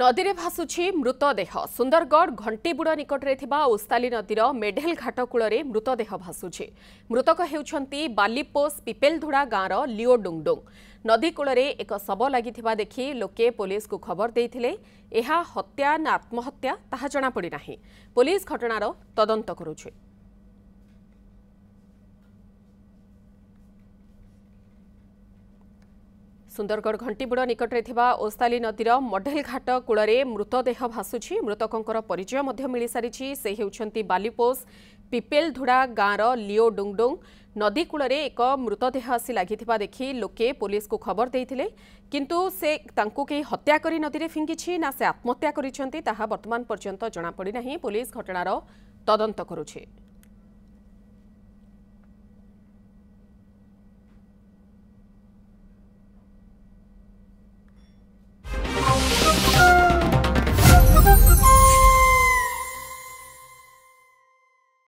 ନଦୀରେ ଭାସୁଛି ମୃତଦେହ ସୁନ୍ଦରଗଡ଼ ଘଣ୍ଟିବୁଡ଼ ନିକଟରେ ଥିବା ଉସ୍ତାଲି ନଦୀର ମେଢେଲ ଘାଟ କୂଳରେ ମୃତଦେହ ଭାସୁଛି ମୃତକ ହେଉଛନ୍ତି ବାଲିପୋଷ ପିପେଲଧୁଡ଼ା ଗାଁର ଲିଓ ଡୁଙ୍ଗଡୁଙ୍ଗ ନଦୀ କୂଳରେ ଏକ ଶବ ଲାଗିଥିବା ଦେଖି ଲୋକେ ପୋଲିସକୁ ଖବର ଦେଇଥିଲେ ଏହା ହତ୍ୟା ନା ଆତ୍ମହତ୍ୟା ତାହା ଜଣାପଡ଼ିନାହିଁ ପୋଲିସ ଘଟଣାର ତଦନ୍ତ କରୁଛି ସୁନ୍ଦରଗଡ଼ ଘଣ୍ଟିବୁଡ଼ ନିକଟରେ ଥିବା ଓସ୍ତାଲି ନଦୀର ମଡେଲ ଘାଟ କୂଳରେ ମୃତଦେହ ଭାସୁଛି ମୃତକଙ୍କର ପରିଚୟ ମଧ୍ୟ ମିଳିସାରିଛି ସେ ହେଉଛନ୍ତି ବାଲିପୋଷ ପିପେଲଧୁଡ଼ା ଗାଁର ଲିଓ ଡୁଙ୍ଗଡୁଙ୍ଗ ନଦୀ କୂଳରେ ଏକ ମୃତଦେହ ଆସି ଲାଗିଥିବା ଦେଖି ଲୋକେ ପୋଲିସକୁ ଖବର ଦେଇଥିଲେ କିନ୍ତୁ ସେ ତାଙ୍କୁ କେହି ହତ୍ୟା କରି ନଦୀରେ ଫିଙ୍ଗିଛି ନା ସେ ଆତ୍ମହତ୍ୟା କରିଛନ୍ତି ତାହା ବର୍ତ୍ତମାନ ପର୍ଯ୍ୟନ୍ତ ଜଣାପଡ଼ିନାହିଁ ପୋଲିସ ଘଟଣାର ତଦନ୍ତ କରୁଛି